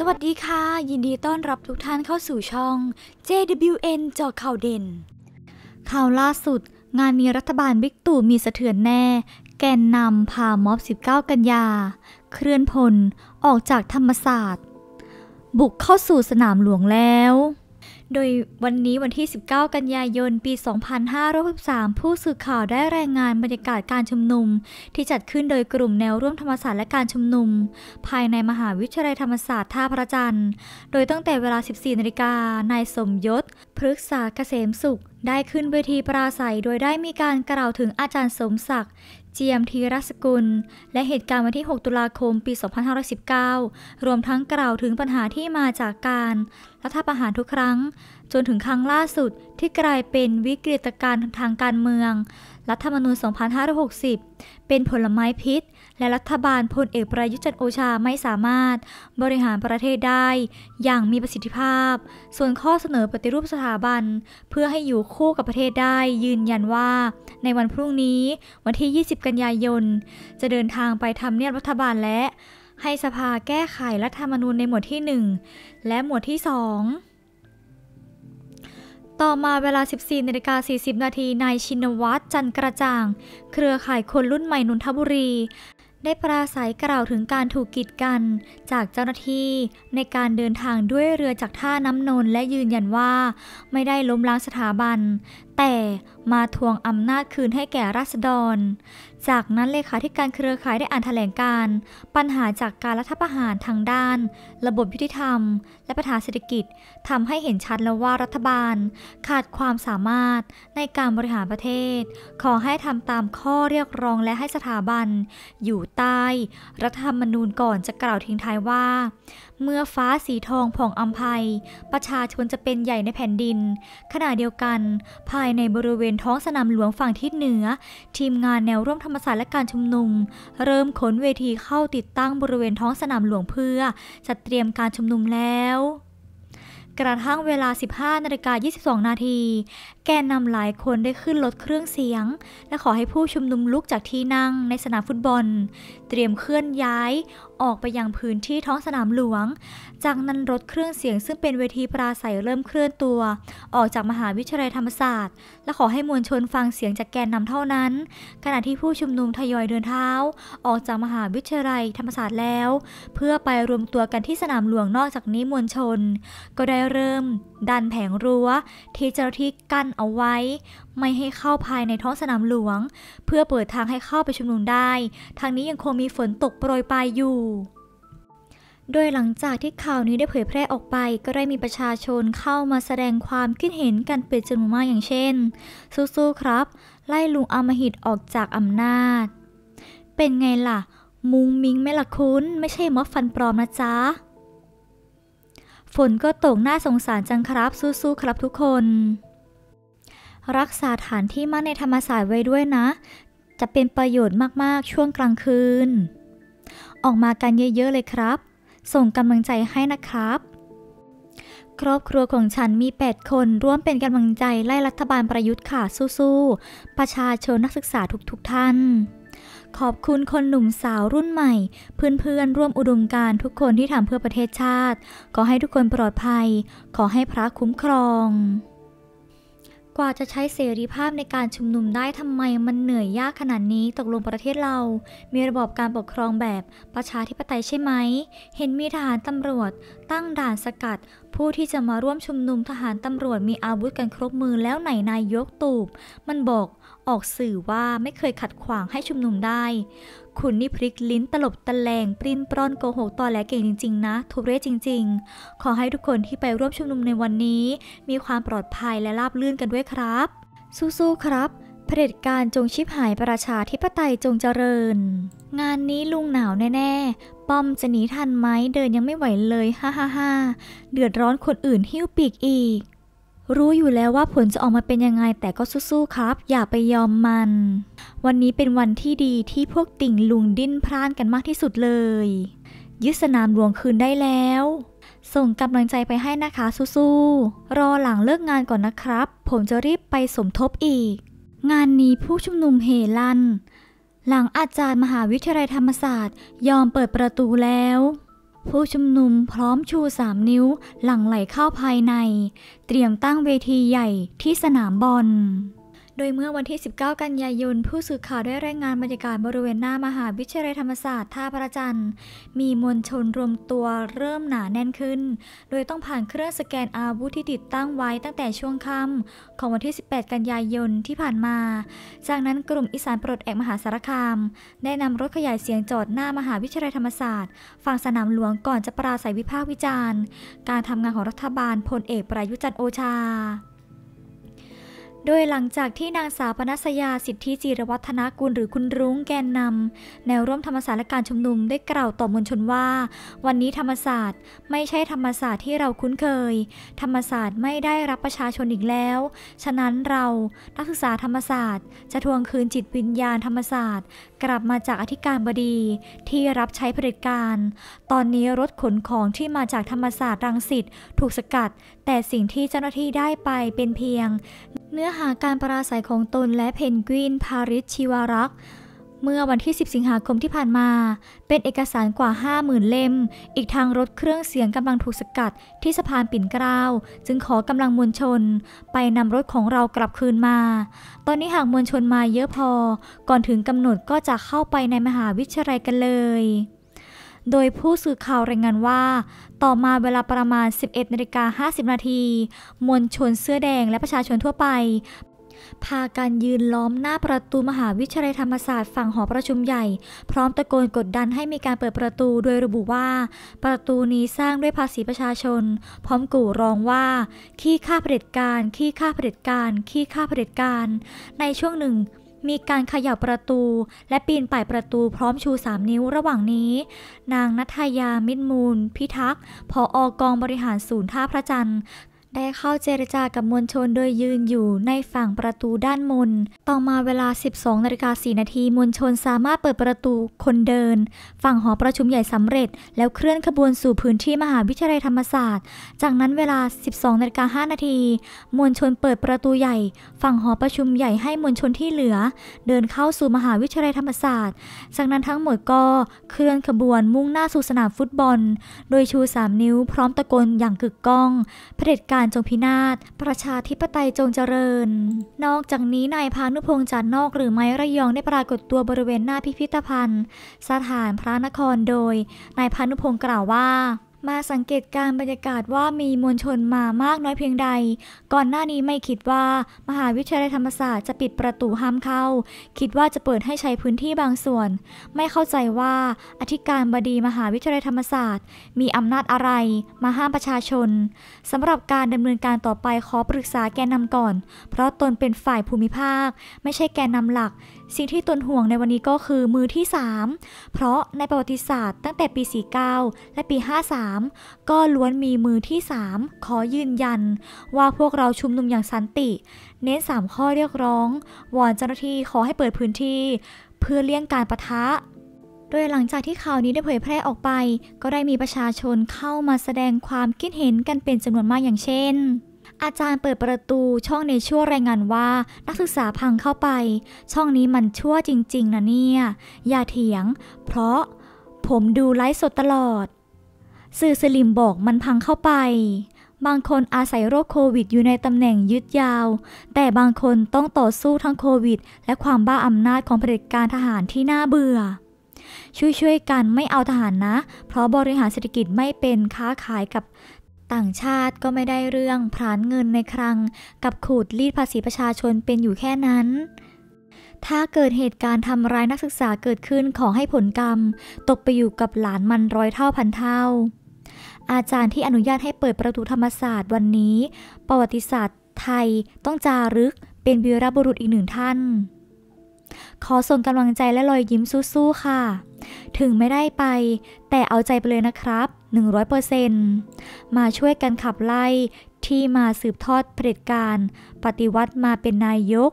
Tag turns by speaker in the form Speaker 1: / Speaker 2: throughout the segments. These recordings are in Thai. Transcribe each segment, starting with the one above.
Speaker 1: สวัสดีค่ะ ยินดีต้อนรับทุกท่านเข้าสู่ช่อง JWN จอข่าวเด่น ข่าวล่าสุดงานนี้รัฐบาลบิ๊กตู่มีสะเทือนแน่ แกนนำพาม็อบ 19 กันยา เคลื่อนพลออกจากธรรมศาสตร์ บุกเข้าสู่สนามหลวงแล้วโดยวันนี้วันที่ 19 กันยายนปี 2563ผู้สื่อข่าวได้รายงานบรรยากาศการชุมนุม ที่จัดขึ้นโดยกลุ่มแนวร่วมธรรมศาสตร์และการชุมนุม ภายในมหาวิทยาลัยธรรมศาสตร์ท่าพระจันทร์โดยตั้งแต่เวลา 14นาฬิกานายสมยศพฤกษาเกษมสุข ได้ขึ้นเวทีปราศัยโดยได้มีการกล่าวถึงอาจารย์สมศักดิ์เจียมธีรสกุล และเหตุการณ์วันที่ 6 ตุลาคมปี 2519 รวมทั้งกล่าวถึงปัญหาที่มาจากการ รัฐประหารทุกครั้ง จนถึงครั้งล่าสุดที่กลายเป็นวิกฤตการณ์ทางการเมืองรัฐธรรมนูญ 2560 เป็นผลไม้พิษและรัฐบาลพลเอกประยุจันโอชาไม่สามารถบริหารประเทศได้อย่างมีประสิทธิภาพ ส่วนข้อเสนอปฏิรูปสถาบัน เพื่อให้อยู่คู่กับประเทศได้ยืนยันว่า ในวันพรุ่งนี้วันที่ 20 กันยายน จะเดินทางไปทำเนียบรัฐบาลและ ให้สภาแก้ไขรัฐธรรมนูญในหมวดที่ 1 และหมวดที่ 2 ต่อมาเวลา 14นาฬิกา40นาทีนายชินวัตรจันกระจ่างเครือข่ายคนรุ่นใหม่นนทบุรีได้ปราศัยกล่าวถึงการถูกกีดกัน จากเจ้าหน้าที่ในการเดินทางด้วยเรือจากท่าน้ำนน และยืนยันว่าไม่ได้ล้มล้างสถาบันแต่มาทวงอำนาจคืนให้แก่ราษฎร จากนั้นเลขาธิการเครือข่ายได้อ่านแถลงการ ปัญหาจากการรัฐประหารทางด้าน ระบบยุติธรรม และปัญหาเศรษฐกิจทำให้เห็นชัดแล้วว่ารัฐบาล ขาดความสามารถในการบริหารประเทศ ขอให้ทำตามข้อเรียกร้องและให้สถาบัน อยู่ใต้ รัฐธรรมนูญก่อนจะกล่าวทิ้งท้ายว่า เมื่อฟ้าสีทองผ่องอัมภัยประชาชนจะเป็นใหญ่ในแผ่นดิน ขณะเดียวกันภายยในบริเวณท้องสนามหลวงฝั่งทิศเหนือ ทีมงานแนวร่วมธรรมศาสตร์และการชุมนุมเริ่มขนเวทีเข้าติดตั้งบริเวณท้องสนามหลวงเพื่อจัดเตรียมการชุมนุมแล้วกระทั่งเวลา 15นาฬิกา22นาทีแกนนำหลายคนได้ขึ้นรถเครื่องเสียง และขอให้ผู้ชุมนุมลุกจากที่นั่งในสนามฟุตบอล เตรียมเคลื่อนย้าย ออกไปยังพื้นที่ท้องสนามหลวง จากนั้นรถเครื่องเสียง ซึ่งเป็นเวทีปราศัยเริ่มเคลื่อนตัว ออกจากมหาวิทยาลัยธรรมศาสตร์และขอให้มวลชนฟังเสียงจากแกนนำเท่านั้น ขณะที่ผู้ชุมนุมทยอยเดินเท้า ออกจากมหาวิทยาลัยธรรมศาสตร์แล้ว เพื่อไปรวมตัวกันที่สนามหลวงนอกจากนี้มวลชน ก็ได้เริ่มดันแผงรั้ว ที่เจ้าที่กั้นเอาไว้ ไม่ให้เข้าภายในท้องสนามหลวง เพื่อเปิดทางให้เข้าไปชุมนุมได้ทางนี้ยังคงมีฝนตกโปรยปลายอยู่ โดยหลังจากที่ข่าวนี้ได้เผยแพร่ออกไปก็ได้มีประชาชนเข้ามาแสดงความคิดเห็นกันเป็นจำนวนมากอย่างเช่น สู้ๆครับ ไล่ลุงอมหิตออกจากอำนาจ เป็นไงล่ะ มุงมิงไม่ละคุณไม่ใช่มอฟฟันปลอมนะจ๊ะฝนก็ตกน่าสงสารจังครับสู้ๆครับทุกคน รักษาฐานที่มั่นในธรรมศาสตร์ไว้ด้วยนะ จะเป็นประโยชน์มากๆช่วงกลางคืน ออกมากันเยอะ ๆ เลยครับ ส่งกำลังใจให้นะครับ ครอบครัวของฉันมี 8 คนร่วมเป็นกำลังใจไล่รัฐบาลประยุทธ์ค่ะสู้ ๆ ประชาชนนักศึกษาทุกๆท่านขอบคุณคนหนุ่มสาวรุ่นใหม่ เพื่อนๆ ร่วมอุดมการทุกคนที่ทำเพื่อประเทศชาติ ขอให้ทุกคนปลอดภัย ขอให้พระคุ้มครอง กว่าจะใช้เสรีภาพในการชุมนุมได้ทำไมมันเหนื่อยยากขนาดนี้ตกลงประเทศเรา มีระบบการปกครองแบบประชาธิปไตยใช่ไหมเห็นมีทหารตำรวจตั้งด่านสกัด ผู้ที่จะมาร่วมชุมนุมทหารตำรวจมีอาวุธกันครบมือแล้วไหนนายยกตูบมันบอกออกสื่อว่าไม่เคยขัดขวางให้ชุมนุมได้ คุณนี่พลิกลิ้นตลบตะแลงปริ้นปร้อนโกหกตอแหลเก่งจริงๆนะทุเรศจริงๆ ขอให้ทุกคนที่ไปร่วมชุมนุมในวันนี้ มีความปลอดภัยและราบลื่นกันด้วยครับ สู้ๆครับ เผด็จการจงชิบหายประชาธิปไตยจงเจริญ งานนี้ลุงหนาวแน่ๆ ป้อมจะหนีทันไหมเดินยังไม่ไหวเลยฮ่าฮ่าฮ่าเดือดร้อนคนอื่นหิ้วปีกอีกรู้อยู่แล้วว่าผลจะออกมาเป็นยังไงแต่ก็สู้ๆครับ อย่าไปยอมมัน วันนี้เป็นวันที่ดีที่พวกติ่งลุงดิ้นพรานกันมากที่สุดเลย ยึดสนามหลวงคืนได้แล้ว ส่งกำลังใจไปให้นะคะสู้ๆรอหลังเลิกงานก่อนนะครับ ผมจะรีบไปสมทบอีก งานนี้ผู้ชุมนุมเฮลัน หลังอาจารย์มหาวิทยาลัยธรรมศาสตร์ ยอมเปิดประตูแล้วผู้ชุมนุมพร้อมชูสามนิ้วหลั่งไหลเข้าภายใน เตรียมตั้งเวทีใหญ่ที่สนามบอลโดยเมื่อวันที่ 19 กันยายน ผู้สื่อข่าวได้รายงานบรรยากาศบริเวณหน้ามหาวิทยาลัยธรรมศาสตร์ ท่าพระจันทร์ มีมวลชนรวมตัวเริ่มหนาแน่นขึ้น โดยต้องผ่านเครื่องสแกนอาวุธที่ติดตั้งไว้ตั้งแต่ช่วงค่ำของวันที่ 18 กันยายนที่ผ่านมา จากนั้นกลุ่มอีสานปลดแอกมหาสารคามได้นำรถขยายเสียงจอดหน้ามหาวิทยาลัยธรรมศาสตร์ ฝั่งสนามหลวงก่อนจะปราศัยวิพากษ์วิจารณ์ การทำงานของรัฐบาลพลเอกประยุจันทร์โอชาโดยหลังจากที่นางสาวปนัสยาสิทธิจิรวัฒนกุลหรือคุณรุ้งแกนนำแนวร่วมธรรมศาสตร์และการชุมนุมได้กล่าวต่อมวลชนว่า วันนี้ธรรมศาสตร์ไม่ใช่ธรรมศาสตร์ที่เราคุ้นเคย ธรรมศาสตร์ไม่ได้รับประชาชนอีกแล้ว ฉะนั้นเรานักศึกษาธรรมศาสตร์จะทวงคืนจิตวิญญาณธรรมศาสตร์ กลับมาจากอธิการบดี ที่รับใช้เผด็จการ ตอนนี้รถขนของที่มาจากธรรมศาสตร์รังสิตถูกสกัด แต่สิ่งที่เจ้าหน้าที่ได้ไปเป็นเพียงเนื้อหาการปราศัยของตนและเพนกวินพาริชชิวารักษ์เมื่อวันที่ 10 สิงหาคมที่ผ่านมา เป็นเอกสารกว่า 50,000 เล่ม อีกทางรถเครื่องเสียงกำลังถูกสกัดที่สะพานปิ่นเกล้าจึงขอกำลังมวลชนไปนำรถของเรากลับคืนมา ตอนนี้หากมวลชนมาเยอะพอก่อนถึงกำหนดก็จะเข้าไปในมหาวิทยาลัยกันเลยโดยผู้สื่อข่าวรายงานว่า ต่อมาเวลาประมาณ 11นาฬิกา50 นาที มวลชนเสื้อแดงและประชาชนทั่วไป พากันยืนล้อมหน้าประตูมหาวิทยาลัยธรรมศาสตร์ฝั่งหอประชุมใหญ่ พร้อมตะโกนกดดันให้มีการเปิดประตู โดยระบุว่า ประตูนี้สร้างด้วยภาษีประชาชน พร้อมกู่ร้องว่า ขี้ค่าเผด็จการ ขี้ค่าเผด็จการ ขี้ค่าเผด็จการ ในช่วงหนึ่งมีการขยับประตูและปีนป่ายประตูพร้อมชูสามนิ้วระหว่างนี้ นางนัทยามิตรมูล พิทักษ์ผออกองบริหารศูนย์ท่าพระจันทร์ได้เข้าเจรจากับมวลชนโดยยืนอยู่ในฝั่งประตูด้านมนต่อมาเวลา 12นาฬิกา4นาทีมวลชนสามารถเปิดประตูคนเดิน ฝั่งหอประชุมใหญ่สำเร็จแล้วเคลื่อนขบวนสู่พื้นที่มหาวิทยาลัยธรรมศาสตร์ จากนั้นเวลา 12นาฬิกา5นาทีมวลชนเปิดประตูใหญ่ ฝั่งหอประชุมใหญ่ให้มวลชนที่เหลือ เดินเข้าสู่มหาวิทยาลัยธรรมศาสตร์ จากนั้นทั้งหมดก็เคลื่อนขบวนมุ่งหน้าสู่สนามฟุตบอล โดยชู 3 นิ้วพร้อมตะโกนอย่างกึกก้องเผด็จการารจงพินาศประชาธิปไตยจงเจริญ นอกจากนี้นายพานุพงษ์จันนอกหรือไม้ระยองได้ปรากฏตัวบริเวณหน้าพิพิธภัณฑ์ สถานพระนครโดย นายพานุพงษ์กล่าวว่ามาสังเกตการบรรยากาศว่ามีมวลชนมามากน้อยเพียงใด ก่อนหน้านี้ไม่คิดว่ามหาวิทยาลัยธรรมศาสตร์จะปิดประตูห้ามเข้า คิดว่าจะเปิดให้ใช้พื้นที่บางส่วน ไม่เข้าใจว่าอธิการบดีมหาวิทยาลัยธรรมศาสตร์ มีอำนาจอะไร มาห้ามประชาชน สำหรับการดำเนินการต่อไปขอปรึกษาแกนนำก่อน เพราะตนเป็นฝ่ายภูมิภาค ไม่ใช่แกนนำหลักสิ่งที่ตนห่วงในวันนี้ก็คือมือที่ 3 เพราะในประวัติศาสตร์ตั้งแต่ปี 49 และปี 53 ก็ล้วนมีมือที่ 3 ขอยืนยันว่าพวกเราชุมนุมอย่างสันติ เน้น 3 ข้อเรียกร้องวอนเจ้าหน้าที่ขอให้เปิดพื้นที่ เพื่อเลี่ยงการประทะ โดยหลังจากที่ข่าวนี้ได้เผยแพร่ออกไป ก็ได้มีประชาชนเข้ามาแสดงความคิดเห็นกันเป็นจำนวนมากอย่างเช่นอาจารย์เปิดประตูช่องในชั่วรายงานว่า นักศึกษาพังเข้าไป ช่องนี้มันชั่วจริงๆ นะเนี่ย อย่าเถียง เพราะผมดูไลฟ์สดตลอด สื่อสลิมบอกมันพังเข้าไป บางคนอาศัยโรคโควิดอยู่ในตำแหน่งยืดยาว แต่บางคนต้องต่อสู้ทั้งโควิด และความบ้าอำนาจของเผด็จการทหารที่น่าเบื่อ ช่วยๆกันไม่เอาทหารนะ เพราะบริหารเศรษฐกิจไม่เป็นค้าขายกับต่างชาติก็ไม่ได้เรื่องพรานเงินในครังกับขูดรีดภาษีประชาชนเป็นอยู่แค่นั้น ถ้าเกิดเหตุการณ์ทำร้ายนักศึกษาเกิดขึ้นขอให้ผลกรรม ตกไปอยู่กับหลานมันร้อยเท่าพันเท่า อาจารย์ที่อนุญาตให้เปิดประตูธรรมศาสตร์วันนี้ ประวัติศาสตร์ ไทยต้องจารึกเป็นวีรบุรุษอีกหนึ่งท่าน ขอส่งกำลังใจและรอยยิ้มสู้ๆค่ะ ถึงไม่ได้ไป แต่เอาใจไปเลยนะครับ100%มาช่วยกันขับไล่ที่มาสืบทอดเผด็จการ ปฏิวัติมาเป็นนายก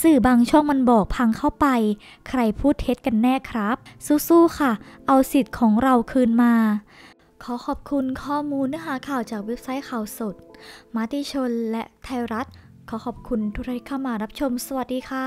Speaker 1: สื่อบางช่องมันบอกพังเข้าไป ใครพูดเท็จกันแน่ครับ สู้ ๆ ค่ะ เอาสิทธิ์ของเราคืนมา ขอขอบคุณข้อมูลเนื้อหาข่าวจากเว็บไซต์ข่าวสดมาติชนและไทยรัฐ ขอขอบคุณทุกท่านเข้ามารับชม สวัสดีค่ะ